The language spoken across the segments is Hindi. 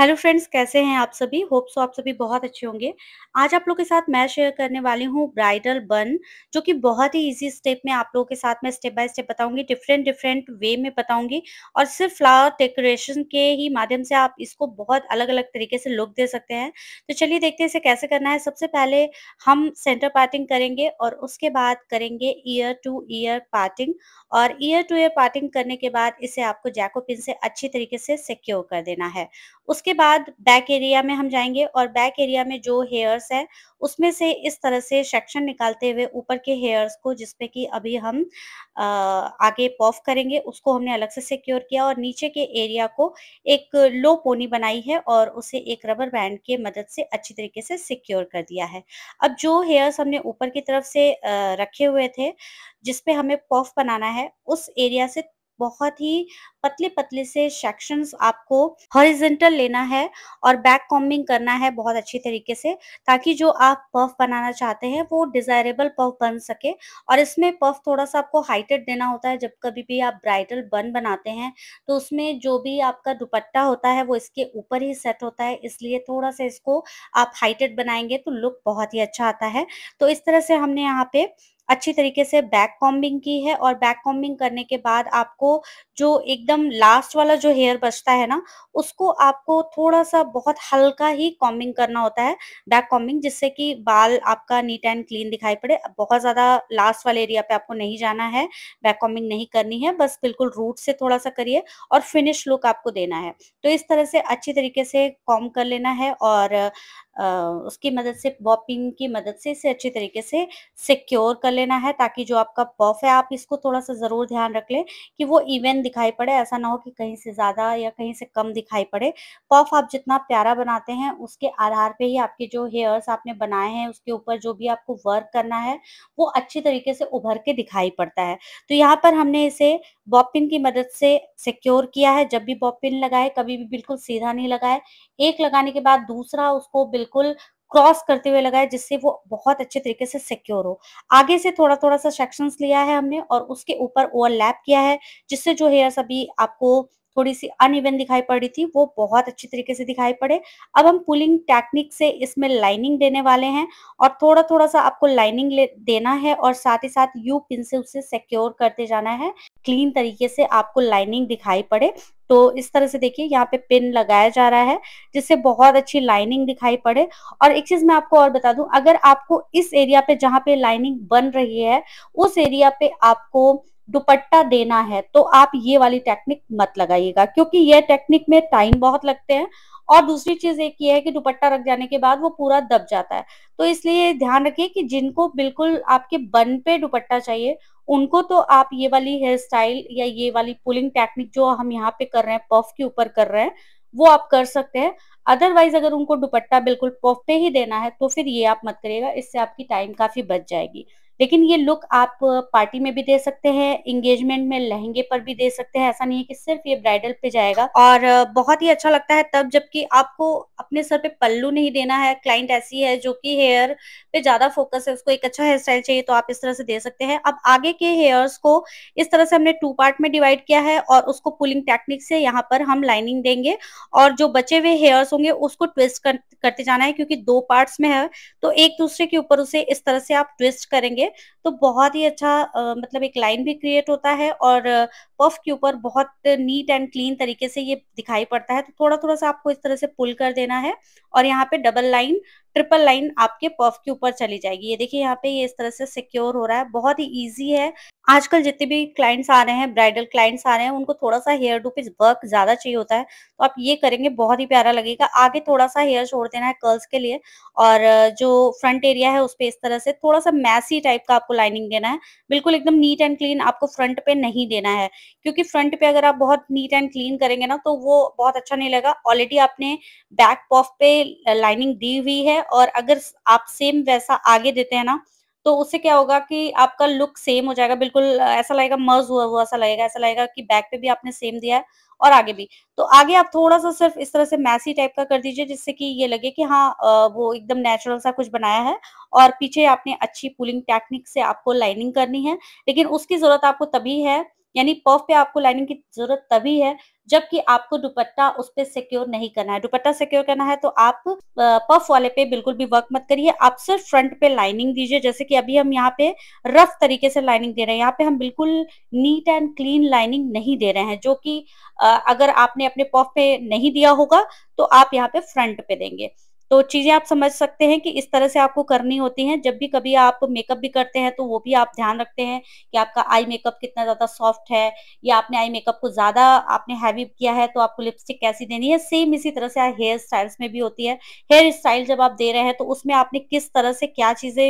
हेलो फ्रेंड्स कैसे हैं आप सभी होप सो आप सभी बहुत अच्छे होंगे आज आप लोग के साथ मैं शेयर करने वाली हूँ ब्राइडल बन जो कि बहुत ही इजी स्टेप में आप लोगों के साथ मैं स्टेप बाय स्टेप बताऊंगी डिफरेंट डिफरेंट वे में बताऊंगी और सिर्फ फ्लावर डेकोरेशन के ही माध्यम से आप इसको बहुत अलग अलग तरीके से लुक दे सकते हैं तो चलिए देखते हैं इसे कैसे करना है सबसे पहले हम सेंटर पार्टिंग करेंगे और उसके बाद करेंगे ईयर टू ईयर पार्टिंग और ईयर टू ईयर पार्टिंग करने के बाद इसे आपको जैको पिन से अच्छी तरीके से सिक्योर कर देना है उस उसके बाद बैक एरिया में हम जाएंगे और बैक एरिया में जो हेयर्स है उसमें से इस तरह से सेक्शन निकालते हुए ऊपर के हेयर्स को जिसपे कि अभी हम आ, आगे पॉफ करेंगे उसको हमने अलग से सिक्योर किया और नीचे के एरिया को एक लो पोनी बनाई है और उसे एक रबर बैंड के मदद से अच्छी तरीके से सिक्योर कर दिया है अब जो हेयर्स हमने ऊपर की तरफ से रखे हुए थे जिसपे हमें पॉफ बनाना है उस एरिया से बहुत ही पतले पतले से सेक्शंस आपको हॉरिजेंटल लेना है और बैक कॉम्बिंग करना है बहुत अच्छी तरीके से ताकि जो आप पफ बनाना चाहते हैं वो डिजायरेबल पफ बन सके और इसमें पफ थोड़ा सा आपको हाइटेड देना होता है जब कभी भी आप ब्राइडल बन बनाते हैं तो उसमें जो भी आपका दुपट्टा होता है वो इसके ऊपर ही सेट होता है इसलिए थोड़ा सा इसको आप हाइटेड बनाएंगे तो लुक बहुत ही अच्छा आता है तो इस तरह से हमने यहाँ पे अच्छी तरीके से बैक कॉम्बिंग की है और बैक कॉम्बिंग करने के बाद आपको जो एकदम लास्ट वाला जो हेयर बचता है ना उसको आपको थोड़ा सा बहुत हल्का ही कॉम्बिंग करना होता है बैक कॉम्बिंग जिससे कि बाल आपका नीट एंड क्लीन दिखाई पड़े बहुत ज्यादा लास्ट वाले एरिया पे आपको नहीं जाना है बैक कॉम्बिंग नहीं करनी है बस बिल्कुल रूट से थोड़ा सा करिए और फिनिश लुक आपको देना है तो इस तरह से अच्छी तरीके से कॉम कर लेना है और उसकी मदद से बॉपिंग की मदद से इसे अच्छी तरीके से सिक्योर कर लेना है ताकि जो आपका पफ है आप इसको थोड़ा सा ज़रूर ध्यान रख लें कि वो इवन दिखाई पड़े ऐसा ना हो कि कहीं से ज़्यादा या कहीं से कम दिखाई पड़े पफ आप जितना प्यारा बनाते हैं उसके आधार पे ही आपके जो हेयर्स आपने बनाए हैं उसके ऊपर जो भी आपको वर्क करना है वो अच्छी तरीके से उभर के दिखाई पड़ता है तो यहाँ पर हमने इसे बॉपिन की मदद से सिक्योर किया है जब भी बॉपिन लगाए कभी भी बिल्कुल सीधा नहीं लगाए एक लगाने के बाद दूसरा उसको बिल्कुल क्रॉस करते हुए लगाए जिससे वो बहुत अच्छे तरीके से सिक्योर हो आगे से थोड़ा थोड़ा सा सेक्शन लिया है हमने और उसके ऊपर ओवरलैप किया है जिससे जो हेयर अभी आपको थोड़ी सी अनइवन दिखाई पड़ी थी वो बहुत अच्छी तरीके से दिखाई पड़े अब हम पुलिंग टेक्निक से इसमें लाइनिंग देने वाले हैं और थोड़ा थोड़ा सा आपको लाइनिंग देना है और साथ ही साथ यू पिन से उसे सिक्योर करते जाना है क्लीन तरीके से आपको लाइनिंग दिखाई पड़े तो इस तरह से देखिए यहाँ पे पिन लगाया जा रहा है जिससे बहुत अच्छी लाइनिंग दिखाई पड़े और एक चीज मैं आपको और बता दूं अगर आपको इस एरिया पे जहाँ पे लाइनिंग बन रही है उस एरिया पे आपको दुपट्टा देना है तो आप ये वाली टेक्निक मत लगाइएगा क्योंकि ये टेक्निक में टाइम बहुत लगते हैं और दूसरी चीज एक ये है कि दुपट्टा रख जाने के बाद वो पूरा दब जाता है तो इसलिए ध्यान रखिए कि जिनको बिल्कुल आपके बन पे दुपट्टा चाहिए उनको तो आप ये वाली हेयर स्टाइल या ये वाली पुलिंग टेक्निक जो हम यहाँ पे कर रहे हैं पफ के ऊपर कर रहे हैं वो आप कर सकते हैं अदरवाइज अगर उनको दुपट्टा बिल्कुल पफ पे ही देना है तो फिर ये आप मत करिएगा इससे आपकी टाइम काफी बच जाएगी लेकिन ये लुक आप पार्टी में भी दे सकते हैं इंगेजमेंट में लहंगे पर भी दे सकते हैं ऐसा नहीं है कि सिर्फ ये ब्राइडल पे जाएगा और बहुत ही अच्छा लगता है तब जबकि आपको अपने सर पे पल्लू नहीं देना है क्लाइंट ऐसी है जो कि हेयर पे ज्यादा फोकस है उसको एक अच्छा हेयर स्टाइल चाहिए तो आप इस तरह से दे सकते हैं अब आगे के हेयर्स को इस तरह से हमने टू पार्ट में डिवाइड किया है और उसको पुलिंग टेक्निक से यहाँ पर हम लाइनिंग देंगे और जो बचे हुए हेयर्स होंगे उसको ट्विस्ट करते जाना है क्योंकि दो पार्ट्स में है तो एक दूसरे के ऊपर उसे इस तरह से आप ट्विस्ट करेंगे है तो बहुत ही अच्छा आ, मतलब एक लाइन भी क्रिएट होता है और पफ के ऊपर बहुत नीट एंड क्लीन तरीके से ये दिखाई पड़ता है तो थोड़ा थोड़ा सा आपको इस तरह से पुल कर देना है और यहाँ पे डबल लाइन ट्रिपल लाइन आपके पफ के ऊपर चली जाएगी ये देखिए यहाँ पे ये इस तरह से सिक्योर हो रहा है बहुत ही ईजी है आजकल जितने भी क्लाइंट्स आ रहे हैं ब्राइडल क्लाइंट्स आ रहे हैं उनको थोड़ा सा हेयर डू पे वर्क ज्यादा चाहिए होता है तो आप ये करेंगे बहुत ही प्यारा लगेगा आगे थोड़ा सा हेयर छोड़ देना है कर्ल्स के लिए और जो फ्रंट एरिया है उस पर इस तरह से थोड़ा सा मैसी टाइप का आपको लाइनिंग देना है बिल्कुल एकदम नीट एंड क्लीन आपको फ्रंट पे नहीं देना है क्योंकि फ्रंट पे अगर आप बहुत नीट एंड क्लीन करेंगे ना तो वो बहुत अच्छा नहीं लगेगा ऑलरेडी आपने बैक पॉफ पे लाइनिंग दी हुई है और अगर आप सेम वैसा आगे देते हैं ना तो उससे क्या होगा कि आपका लुक सेम हो जाएगा बिल्कुल ऐसा लगेगा मर्ज हुआ हुआ ऐसा लगेगा ऐसा लगेगा कि बैक पे भी आपने सेम दिया है और आगे भी तो आगे आप थोड़ा सा सिर्फ इस तरह से मैसी टाइप का कर दीजिए जिससे कि ये लगे कि हाँ वो एकदम नेचुरल सा कुछ बनाया है और पीछे आपने अच्छी पुलिंग टेक्निक से आपको लाइनिंग करनी है लेकिन उसकी जरूरत आपको तभी है यानी पफ पे आपको लाइनिंग की जरूरत तभी है जबकि आपको दुपट्टा उस पर सिक्योर नहीं करना है दुपट्टा सिक्योर करना है तो आप पफ वाले पे बिल्कुल भी वर्क मत करिए आप सिर्फ फ्रंट पे लाइनिंग दीजिए जैसे कि अभी हम यहाँ पे रफ तरीके से लाइनिंग दे रहे हैं यहाँ पे हम बिल्कुल नीट एंड क्लीन लाइनिंग नहीं दे रहे हैं जो कि अगर आपने अपने पफ पे नहीं दिया होगा तो आप यहाँ पे फ्रंट पे देंगे तो चीजें आप समझ सकते हैं कि इस तरह से आपको करनी होती हैं जब भी कभी आप मेकअप भी करते हैं तो वो भी आप ध्यान रखते हैं कि आपका आई मेकअप कितना ज्यादा सॉफ्ट है या आपने आई मेकअप को ज्यादा आपने हैवी किया है तो आपको लिपस्टिक कैसी देनी है सेम इसी तरह से हेयर स्टाइल्स में भी होती है हेयर स्टाइल जब आप दे रहे हैं तो उसमें आपने किस तरह से क्या चीजें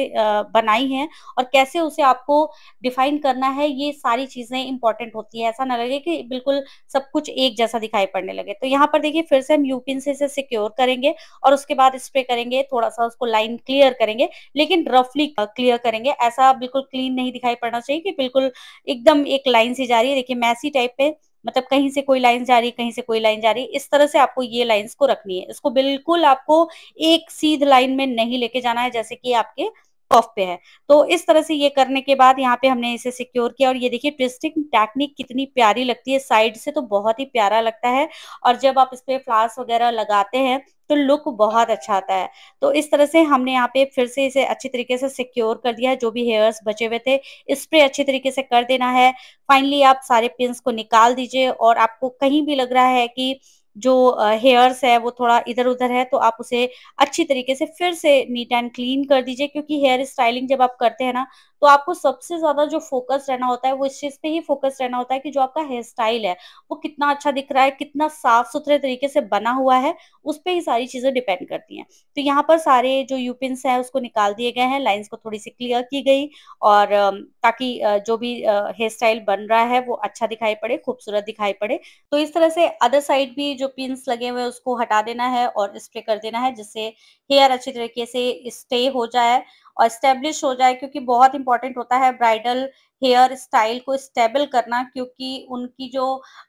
बनाई है और कैसे उसे आपको डिफाइन करना है ये सारी चीजें इंपॉर्टेंट होती है ऐसा ना लगे कि बिल्कुल सब कुछ एक जैसा दिखाई पड़ने लगे तो यहाँ पर देखिए फिर से हम यूपिन से इसे सिक्योर करेंगे और उसके बाद बाद स्प्रे करेंगे थोड़ा सा उसको लाइन क्लियर करेंगे लेकिन रफली क्लियर करेंगे ऐसा बिल्कुल क्लीन नहीं दिखाई पड़ना चाहिए कि बिल्कुल एकदम एक लाइन से जा रही है देखिए मैसी टाइप पे मतलब कहीं से कोई लाइन जा रही कहीं से कोई लाइन जा रही है इस तरह से आपको ये लाइन को रखनी है इसको बिल्कुल आपको एक सीध लाइन में नहीं लेके जाना है जैसे कि आपके कफ पे है तो इस तरह से ये करने के बाद यहाँ पे हमने इसे सिक्योर किया और ये देखिए ट्विस्टिंग टेक्निक कितनी प्यारी लगती है साइड से तो बहुत ही प्यारा लगता है और जब आप इस पे फ्लावर्स वगैरह लगाते हैं तो लुक बहुत अच्छा आता है तो इस तरह से हमने यहाँ पे फिर से इसे अच्छी तरीके से सिक्योर कर दिया है जो भी हेयर्स बचे हुए थे स्प्रे अच्छी तरीके से कर देना है फाइनली आप सारे पिंस को निकाल दीजिए और आपको कहीं भी लग रहा है कि जो हेयर्स है वो थोड़ा इधर उधर है तो आप उसे अच्छी तरीके से फिर से नीट एंड क्लीन कर दीजिए क्योंकि हेयर स्टाइलिंग जब आप करते हैं ना तो आपको सबसे ज्यादा जो फोकस रहना होता है वो इस चीज पे ही फोकस रहना होता है कि जो आपका हेयर स्टाइल है वो कितना अच्छा दिख रहा है कितना साफ सुथरे तरीके से बना हुआ है उस पर ही सारी चीजें डिपेंड करती हैं तो यहाँ पर सारे जो यूपिन है उसको निकाल दिए गए हैं लाइन्स को थोड़ी सी क्लियर की गई और ताकि जो भी हेयर स्टाइल बन रहा है वो अच्छा दिखाई पड़े खूबसूरत दिखाई पड़े तो इस तरह से अदर साइड भी जो पिंस लगे हुए उसको हटा देना है और स्प्रे कर देना है जिससे हेयर अच्छी तरीके से स्टे हो जाए और स्टेब्लिश हो जाए क्योंकि बहुत इंपॉर्टेंट होता है ब्राइडल हेयर स्टाइल को स्टेबल करना क्योंकि उनकी जो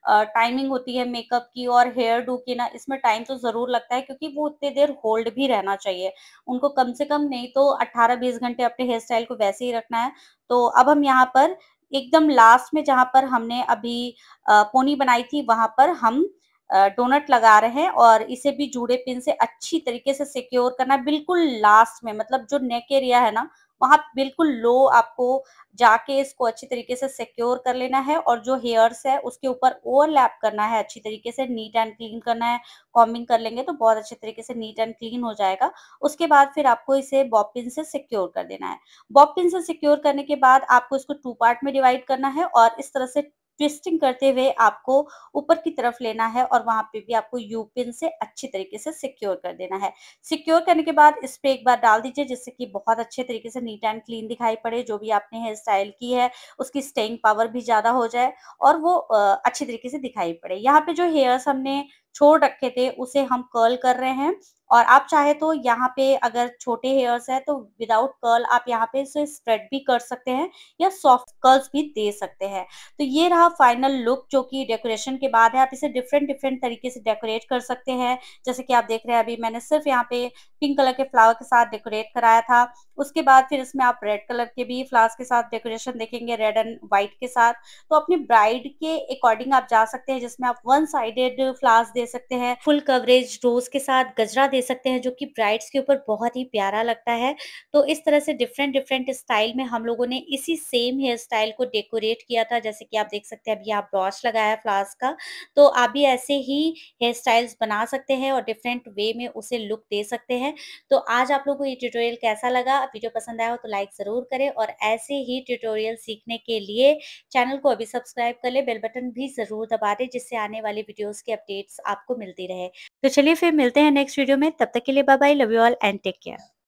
टाइमिंग होती है मेकअप की और हेयर डू की ना इसमें टाइम तो ज़रूर लगता है क्योंकि वो उतने देर होल्ड भी रहना चाहिए उनको कम से कम नहीं तो 18-20 घंटे अपने हेयर स्टाइल को वैसे ही रखना है तो अब हम यहाँ पर एकदम लास्ट में जहाँ पर हमने अभी पोनी बनाई थी वहां पर हम डोनट लगा रहे हैं और इसे भी जूड़े पिन से अच्छी तरीके से सिक्योर करना है बिल्कुल लास्ट में मतलब जो नेक एरिया है ना वहां बिल्कुल लो आपको जाके इसको अच्छी तरीके से सिक्योर कर लेना है और जो हेयर्स है उसके ऊपर ओवरलैप करना है अच्छी तरीके से नीट एंड क्लीन करना है कॉम्बिंग कर लेंगे तो बहुत अच्छे तरीके से नीट एंड क्लीन हो जाएगा उसके बाद फिर आपको इसे बॉपिन से सिक्योर कर देना है बॉपिन से सिक्योर करने के बाद आपको इसको टू पार्ट में डिवाइड करना है और इस तरह से ट्विस्टिंग करते हुए आपको ऊपर की तरफ लेना है और वहां पे भी आपको यू पिन से अच्छी तरीके से सिक्योर कर देना है सिक्योर करने के बाद इस पे एक बार डाल दीजिए जिससे कि बहुत अच्छे तरीके से नीट एंड क्लीन दिखाई पड़े जो भी आपने हेयर स्टाइल की है उसकी स्टेइंग पावर भी ज़्यादा हो जाए और वो अच्छी तरीके से दिखाई पड़े यहाँ पे जो हेयर्स हमने छोड़ रखे थे उसे हम कर्ल कर रहे हैं और आप चाहे तो यहाँ पे अगर छोटे हेयर्स है तो विदाउट कर्ल आप यहाँ पे इसे स्प्रेड भी कर सकते हैं या सॉफ्ट कर्ल्स भी दे सकते हैं तो ये रहा फाइनल लुक जो कि डेकोरेशन के बाद है आप इसे डिफरेंट डिफरेंट तरीके से डेकोरेट कर सकते हैं जैसे कि आप देख रहे हैं अभी मैंने सिर्फ यहाँ पे पिंक कलर के फ्लावर के साथ डेकोरेट कराया था उसके बाद फिर इसमें आप रेड कलर के भी फ्लावर्स के साथ डेकोरेशन देखेंगे रेड एंड व्हाइट के साथ तो अपने ब्राइड के अकॉर्डिंग आप जा सकते हैं जिसमें आप वन साइडेड फ्लावर्स दे दे सकते हैं फुल कवरेज रोज के साथ गजरा दे सकते हैं जो कि ब्राइड्स के ऊपर बहुत ही प्यारा लगता है तो इस तरह से डिफरेंट डिफरेंट स्टाइल में हम लोगों ने इसी सेम हेयर स्टाइल को डेकोरेट किया था जैसे कि आप देख सकते हैं अभी आप ब्रॉच लगाया फ्लास का तो आप भी ऐसे ही हेयर स्टाइल्स बना सकते हैं और डिफरेंट वे में उसे लुक दे सकते हैं तो आज आप लोगों को ये ट्यूटोरियल कैसा लगा वीडियो पसंद आया हो तो लाइक ज़रूर करें और ऐसे ही ट्यूटोरियल सीखने के लिए चैनल को अभी सब्सक्राइब कर ले बेल बटन भी ज़रूर दबा दें जिससे आने वाले वीडियोस के अपडेट्स आप आपको मिलती रहे तो चलिए फिर मिलते हैं नेक्स्ट वीडियो में तब तक के लिए bye bye love you all and take care